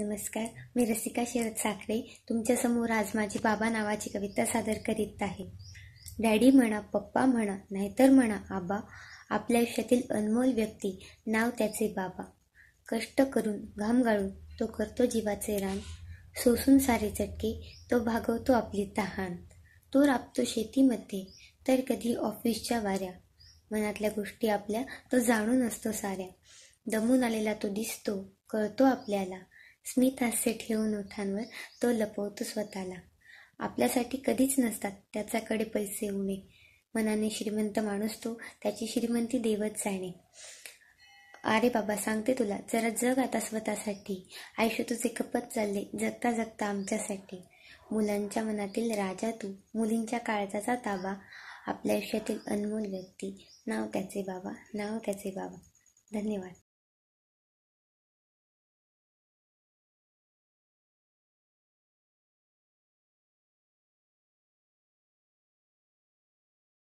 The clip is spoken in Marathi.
नमस्कार मी रसिका शरद साखरे तुमच्यासमोर आज माझी बाबा नावाची कविता सादर करीत आहे डॅडी म्हणा पप्पा म्हणा नाहीतर म्हणा आबा आपल्या आयुष्यातील अनमोल व्यक्ती नाव त्याचे बाबा कष्ट करून घाम गाळून तो करतो जीवाचे रान सोसून सारे चटके तो भागवतो आपली तहान तो राबतो शेतीमध्ये तर कधी ऑफिसच्या वाऱ्या मनातल्या गोष्टी आपल्या तो जाणून असतो साऱ्या दमून आलेला तो दिसतो कळतो आपल्याला स्मित हास्य ठेवून ओठांवर तो लपवतो स्वतःला आपल्यासाठी कधीच नसतात त्याच्याकडे पैसे उणे मनाने श्रीमंत माणूस तो त्याची श्रीमंती देवत जाणे अरे बाबा सांगते तुला जरा जग आता स्वतःसाठी आयुष्य तुझे खपत चालले जगता जगता आमच्यासाठी मुलांच्या मनातील राजा तू मुलींच्या काळजाचा ताबा आपल्या आयुष्यातील अनमोल व्यक्ती नाव त्याचे बाबा नाव त्याचे बाबा धन्यवाद